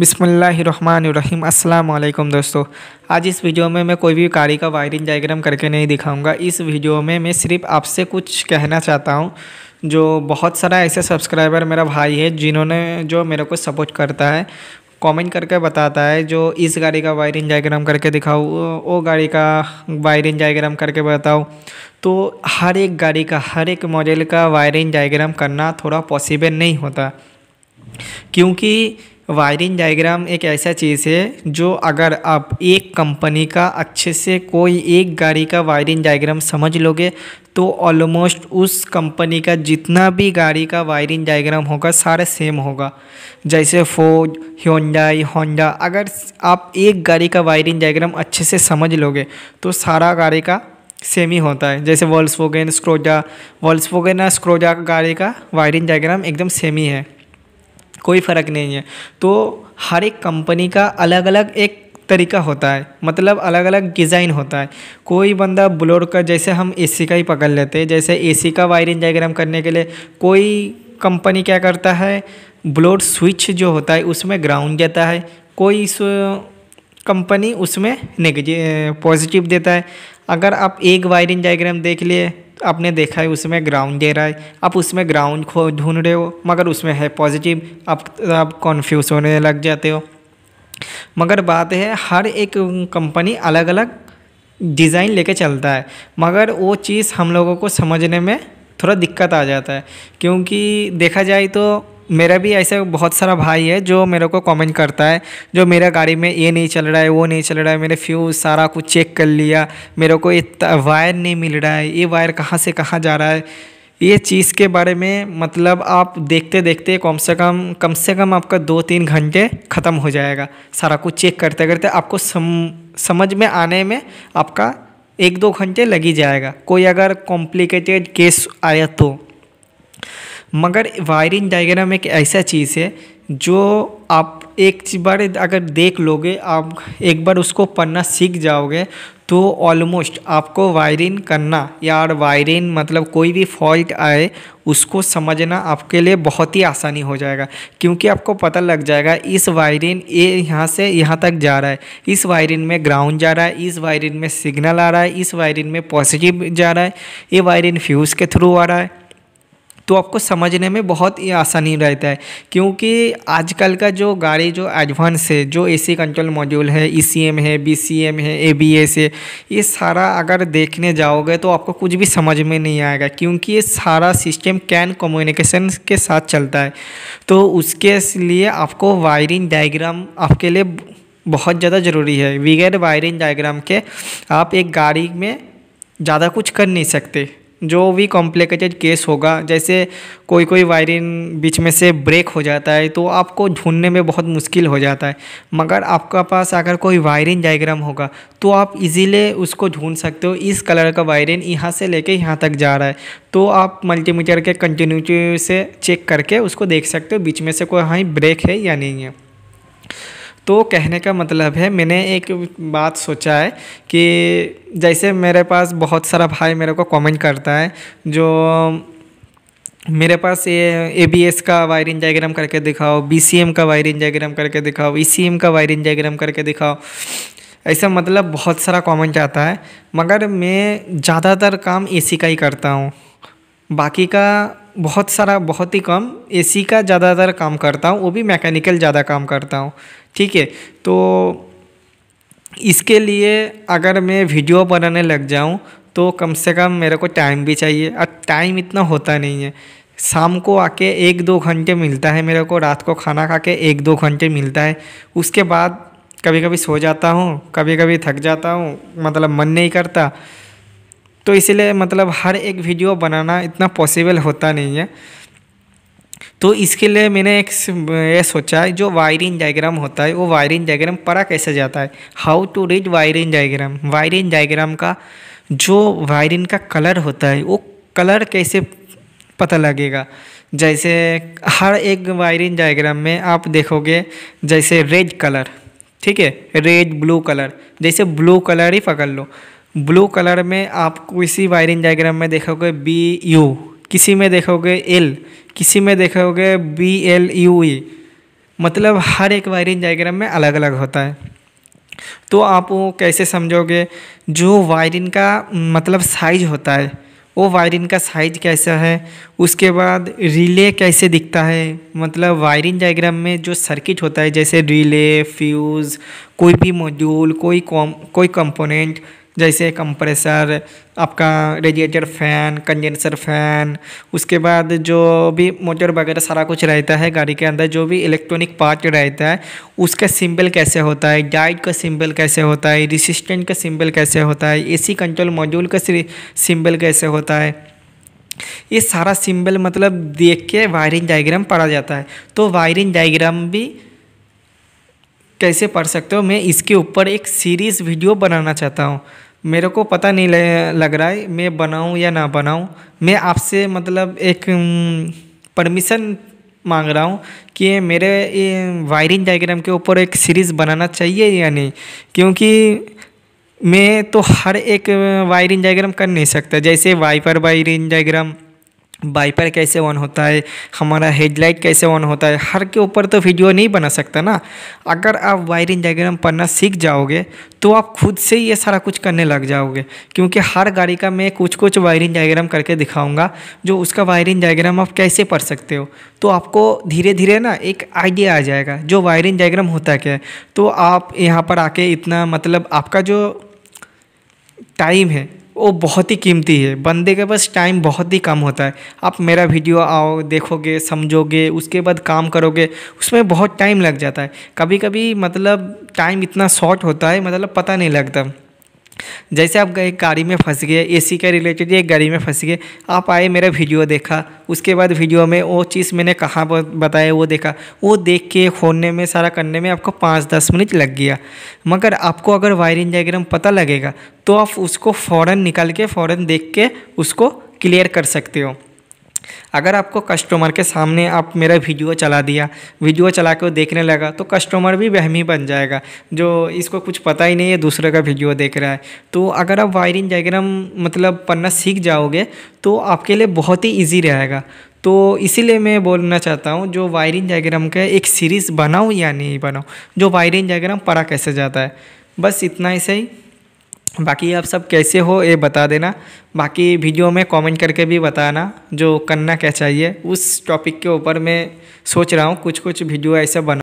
बिसमीम् अल्लाम दोस्तों आज इस वीडियो में मैं कोई भी गाड़ी का वायरिंग डायग्राम करके नहीं दिखाऊंगा इस वीडियो में मैं सिर्फ आपसे कुछ कहना चाहता हूं जो बहुत सारा ऐसे सब्सक्राइबर मेरा भाई है जिन्होंने जो मेरे को सपोर्ट करता है कमेंट करके बताता है जो इस गाड़ी का वायरिंग डायग्राम करके दिखाओ वो गाड़ी का वायरिंग डायग्राम करके बताओ तो हर एक गाड़ी का हर एक मॉडल का वायरिंग डायग्राम करना थोड़ा पॉसिबल नहीं होता क्योंकि वायरिंग डायग्राम एक ऐसा चीज़ है जो अगर आप एक कंपनी का अच्छे से कोई एक गाड़ी का वायरिंग डायग्राम समझ लोगे तो ऑलमोस्ट उस कंपनी का जितना भी गाड़ी का वायरिंग डायग्राम होगा सारा सेम होगा जैसे फोर्ड ह्योंडाई होंडा अगर आप एक गाड़ी का वायरिंग डायग्राम अच्छे से समझ लोगे तो सारा गाड़ी का सेम ही होता है जैसे वोगेन स्क्रोजा वॉल्सवोगेन वोगेन स्क्रोजा गाड़ी का वायरिंग डायग्राम एकदम सेम ही है कोई फ़र्क नहीं है तो हर एक कंपनी का अलग अलग एक तरीका होता है मतलब अलग अलग डिज़ाइन होता है कोई बंदा ब्लोर का जैसे हम एसी का ही पकड़ लेते हैं जैसे एसी का वायरिंग डायग्राम करने के लिए कोई कंपनी क्या करता है ब्लोर स्विच जो होता है उसमें ग्राउंड देता है कोई कंपनी उसमें नेगेटिव पॉजिटिव देता है अगर आप एक वायरिंग डायग्राम देख लिए आपने देखा है उसमें ग्राउंड दे रहा है आप उसमें ग्राउंड खो ढूंढ रहे हो मगर उसमें है पॉजिटिव आप आप कॉन्फ्यूज होने लग जाते हो मगर बात है हर एक कंपनी अलग अलग डिज़ाइन लेके चलता है मगर वो चीज़ हम लोगों को समझने में थोड़ा दिक्कत आ जाता है क्योंकि देखा जाए तो मेरा भी ऐसे बहुत सारा भाई है जो मेरे को कमेंट करता है जो मेरा गाड़ी में ये नहीं चल रहा है वो नहीं चल रहा है मेरे फ्यूज़ सारा कुछ चेक कर लिया मेरे को इतना वायर नहीं मिल रहा है ये वायर कहाँ से कहाँ जा रहा है ये चीज़ के बारे में मतलब आप देखते देखते कम से कम कम से कम आपका दो तीन घंटे ख़त्म हो जाएगा सारा कुछ चेक करते करते आपको सम समझ में आने में आपका एक दो घंटे लग ही जाएगा कोई अगर कॉम्प्लिकेटेड केस आया तो मगर वायरिंग डायग्राम एक ऐसा चीज़ है जो आप एक बार अगर देख लोगे आप एक बार उसको पढ़ना सीख जाओगे तो ऑलमोस्ट आपको वायरिंग करना या वायरिंग मतलब कोई भी फॉल्ट आए उसको समझना आपके लिए बहुत ही आसानी हो जाएगा क्योंकि आपको पता लग जाएगा इस वायरिंग ये यहाँ से यहाँ तक जा रहा है इस वायरिंग में ग्राउंड जा रहा है इस वायरिंग में सिग्नल आ रहा है इस वायरिंग में पॉजिटिव जा रहा है ये वायरिंग फ्यूज़ के थ्रू आ रहा है तो आपको समझने में बहुत ही आसानी रहता है क्योंकि आजकल का जो गाड़ी जो एडवांस है जो एसी कंट्रोल मॉड्यूल है ई e है बी है ए है ये सारा अगर देखने जाओगे तो आपको कुछ भी समझ में नहीं आएगा क्योंकि ये सारा सिस्टम कैन कम्युनिकेशन के साथ चलता है तो उसके लिए आपको वायरिंग डायग्राम आपके लिए बहुत ज़्यादा ज़रूरी है विगैर वायरिंग डायग्राम के आप एक गाड़ी में ज़्यादा कुछ कर नहीं सकते जो भी कॉम्प्लिकेटेड केस होगा जैसे कोई कोई वायरिंग बीच में से ब्रेक हो जाता है तो आपको ढूंढने में बहुत मुश्किल हो जाता है मगर आपका पास अगर कोई वायरिंग डायग्राम होगा तो आप इजीली उसको ढूंढ सकते हो इस कलर का वायरिंग यहाँ से लेके यहाँ तक जा रहा है तो आप मल्टीमीटर के कंटिन्यूटी से चेक करके उसको देख सकते हो बीच में से कोई हाँ ब्रेक है या नहीं है तो कहने का मतलब है मैंने एक बात सोचा है कि जैसे मेरे पास बहुत सारा भाई मेरे को कमेंट करता है जो मेरे पास ये ए बी एस का वायरिंग डायग्राम करके दिखाओ बी सी एम का वायरिंग डायग्राम करके दिखाओ ई सी एम का वायरिंग डायग्राम करके दिखाओ ऐसा मतलब बहुत सारा कमेंट आता है मगर मैं ज़्यादातर काम ए सी का ही करता हूँ बाकी का बहुत सारा बहुत ही कम एसी का ज़्यादातर काम करता हूँ वो भी मैकेनिकल ज़्यादा काम करता हूँ ठीक है तो इसके लिए अगर मैं वीडियो बनाने लग जाऊँ तो कम से कम मेरे को टाइम भी चाहिए और टाइम इतना होता नहीं है शाम को आके एक दो घंटे मिलता है मेरे को रात को खाना खा के एक दो घंटे मिलता है उसके बाद कभी कभी सो जाता हूँ कभी कभी थक जाता हूँ मतलब मन नहीं करता तो इसलिए मतलब हर एक वीडियो बनाना इतना पॉसिबल होता नहीं है तो इसके लिए मैंने एक ये सोचा है जो वायरिंग डायग्राम होता है वो वायरिंग डायग्राम पढ़ा कैसे जाता है how to read wiring diagram wiring diagram का जो वायरिंग का कलर होता है वो कलर कैसे पता लगेगा जैसे हर एक वायरिंग डायग्राम में आप देखोगे जैसे रेड कलर ठीक है रेड ब्लू कलर जैसे ब्लू कलर ही पकड़ लो ब्लू कलर में आप किसी वायरिंग डायग्राम में देखोगे बी यू किसी में देखोगे एल किसी में देखोगे बी एल यू ई मतलब हर एक वायरिंग डायग्राम में अलग अलग होता है तो आप वो कैसे समझोगे जो वायरिंग का मतलब साइज होता है वो वायरिंग का साइज कैसा है उसके बाद रिले कैसे दिखता है मतलब वायरिंग डायग्राम में जो सर्किट होता है जैसे रिले फ्यूज़ कोई भी मॉड्यूल कोई कॉम कोई कंपोनेंट जैसे कंप्रेसर आपका रेडिएटर फ़ैन कंडेंसर फ़ैन उसके बाद जो भी मोटर वगैरह सारा कुछ रहता है गाड़ी के अंदर जो भी इलेक्ट्रॉनिक पार्ट रहता है उसका सिंबल कैसे होता है डाइट का सिंबल कैसे होता है रिसिस्टेंट का सिंबल कैसे होता है एसी कंट्रोल मॉड्यूल का सिंबल कैसे होता है ये सारा सिंबल मतलब देख के वायरिंग डाइग्राम पढ़ा जाता है तो वायरिंग डाइग्राम भी कैसे पढ़ सकते हो मैं इसके ऊपर एक सीरीज़ वीडियो बनाना चाहता हूँ मेरे को पता नहीं लग रहा है मैं बनाऊँ या ना बनाऊँ मैं आपसे मतलब एक परमिशन मांग रहा हूँ कि मेरे वायरिंग डायग्राम के ऊपर एक सीरीज़ बनाना चाहिए या नहीं क्योंकि मैं तो हर एक वायरिंग डायग्राम कर नहीं सकता जैसे वाइपर वायरिंग डायग्राम वाइपर कैसे ऑन होता है हमारा हेडलाइट कैसे ऑन होता है हर के ऊपर तो वीडियो नहीं बना सकता ना अगर आप वायरिंग डायग्राम पढ़ना सीख जाओगे तो आप खुद से ही ये सारा कुछ करने लग जाओगे क्योंकि हर गाड़ी का मैं कुछ कुछ वायरिंग डायग्राम करके दिखाऊंगा जो उसका वायरिंग डायग्राम आप कैसे पढ़ सकते हो तो आपको धीरे धीरे ना एक आइडिया आ जाएगा जो वायरिंग डायग्राम होता क्या है तो आप यहाँ पर आके इतना मतलब आपका जो टाइम है वो बहुत ही कीमती है बंदे के पास टाइम बहुत ही कम होता है आप मेरा वीडियो आओ देखोगे समझोगे उसके बाद काम करोगे उसमें बहुत टाइम लग जाता है कभी कभी मतलब टाइम इतना शॉर्ट होता है मतलब पता नहीं लगता जैसे आप गए गाड़ी में फंस गए एसी के रिलेटेड एक गाड़ी में फंस गए आप आए मेरा वीडियो देखा उसके बाद वीडियो में वो चीज़ मैंने कहाँ बताया वो देखा वो देख के खोलने में सारा करने में आपको पाँच दस मिनट लग गया मगर आपको अगर वायरिंग डायग्राम पता लगेगा तो आप उसको फ़ौरन निकाल के फ़ौरन देख के उसको क्लियर कर सकते हो अगर आपको कस्टमर के सामने आप मेरा वीडियो चला दिया वीडियो चला के देखने लगा तो कस्टमर भी वहमी बन जाएगा जो इसको कुछ पता ही नहीं है दूसरे का वीडियो देख रहा है तो अगर आप वायरिंग डायग्राम मतलब पढ़ना सीख जाओगे तो आपके लिए बहुत ही ईजी रहेगा तो इसीलिए मैं बोलना चाहता हूँ जो वायरिंग डायग्राम का एक सीरीज़ बनाऊँ या नहीं बनाऊँ जो वायरिंग डायग्राम पढ़ा कैसे जाता है बस इतना ही सही बाकी आप सब कैसे हो ये बता देना बाकी वीडियो में कमेंट करके भी बताना जो करना क्या चाहिए उस टॉपिक के ऊपर मैं सोच रहा हूँ कुछ कुछ वीडियो ऐसे बना